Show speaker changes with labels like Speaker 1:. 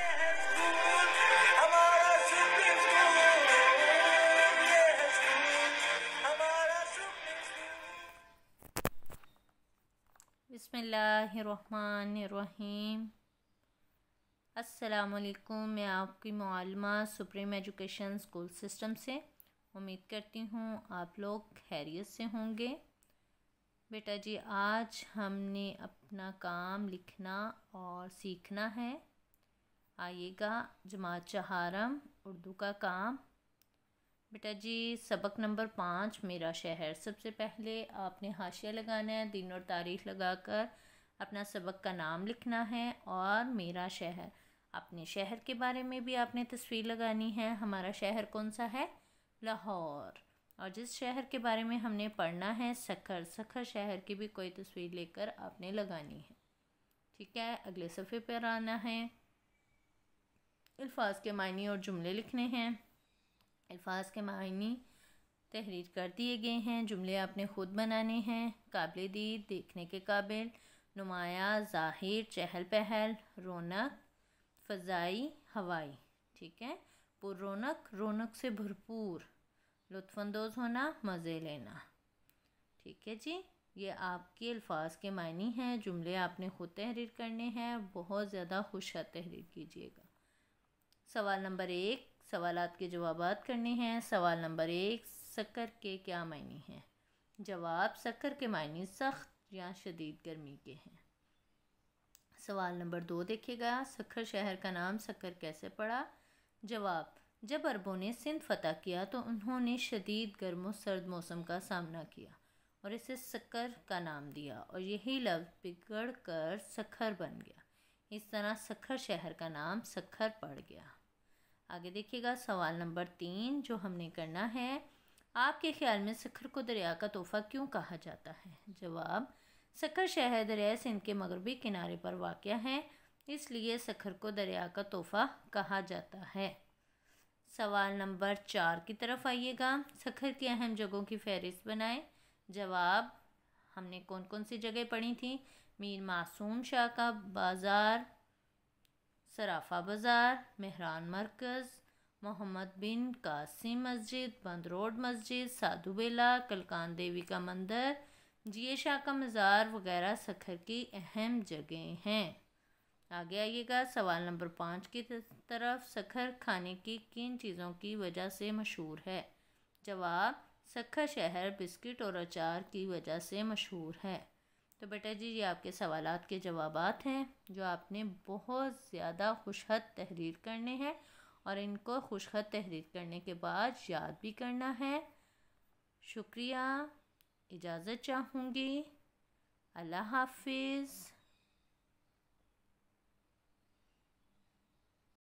Speaker 1: बसमीम अलकुम मैं आपकी मालमा सुप्रीम एजुकेशन स्कूल सिस्टम से उम्मीद करती हूँ आप लोग खैरियत से होंगे बेटा जी आज हमने अपना काम लिखना और सीखना है आइएगा जमात चहारम उर्दू का काम बेटा जी सबक नंबर पाँच मेरा शहर सबसे पहले आपने हाशिया लगाना है दिन और तारीख लगाकर अपना सबक का नाम लिखना है और मेरा शहर अपने शहर के बारे में भी आपने तस्वीर लगानी है हमारा शहर कौन सा है लाहौर और जिस शहर के बारे में हमने पढ़ना है सखर सखर शहर की भी कोई तस्वीर लेकर आपने लगानी है ठीक है अगले सफ़े पर आना है अल्फाज के मायने और जुमले लिखने हैं अल्फाज के मायने तहरीर कर दिए गए हैं जुमले आपने खुद बनाने हैं काबिल दीद देखने के काबिल नुमाया ज़ाहिर चहल पहल रौनक फ़जाई हवाई ठीक है पुर रौनक रौनक से भरपूर लुफानंदोज होना मज़े लेना ठीक है जी ये आपके अल्फाज के मायने हैं जुमले आपने खुद तहरीर करने हैं बहुत ज़्यादा खुशा तहरीर कीजिएगा सवाल नंबर एक सवाल के जवाब करने हैं सवाल नंबर एक शक्कर के क्या मायने हैं जवाब शक्कर के मायने सख्त या शदीद गर्मी के हैं सवाल नंबर दो देखिएगा सखर शहर का नाम सखर कैसे पड़ा जवाब जब अरबों ने सिंध फतह किया तो उन्होंने शदीद गर्म और सर्द मौसम का सामना किया और इसे सकर का नाम दिया और यही लफ्ज़ बिगड़ कर सखर बन गया इस तरह सखर शहर का नाम सखर पड़ गया आगे देखिएगा सवाल नंबर तीन जो हमने करना है आपके ख्याल में सखर को दरिया का तोहफ़ा क्यों कहा जाता है जवाब सखर शहर दरिया सिंध के मगरबी किनारे पर वाक़ है इसलिए सखर को दरिया का तोहफ़ा कहा जाता है सवाल नंबर चार की तरफ आइएगा सखर की अहम जगहों की फहरिस्त बनाएं जवाब हमने कौन कौन सी जगह पढ़ी थी मीर मासूम शाह का बाज़ार सराफा बाज़ार मेहरान मरकज़ मोहम्मद बिन कासिम मस्जिद बंद रोड मस्जिद साधु बेला कलकान देवी का मंदिर जिए शाह का मज़ार वगैरह सखर की अहम जगहें हैं आगे आइएगा सवाल नंबर पाँच की तरफ सखर खाने की किन चीज़ों की वजह से मशहूर है जवाब सखर शहर बिस्किट और अचार की वजह से मशहूर है तो बेटा जी ये आपके सवाल के जवाब हैं जो आपने बहुत ज़्यादा खुशहत तहरीर करने हैं और इनको खुशहत तहरीर करने के बाद याद भी करना है शुक्रिया इजाज़त चाहूँगी अल्लाह हाफिज़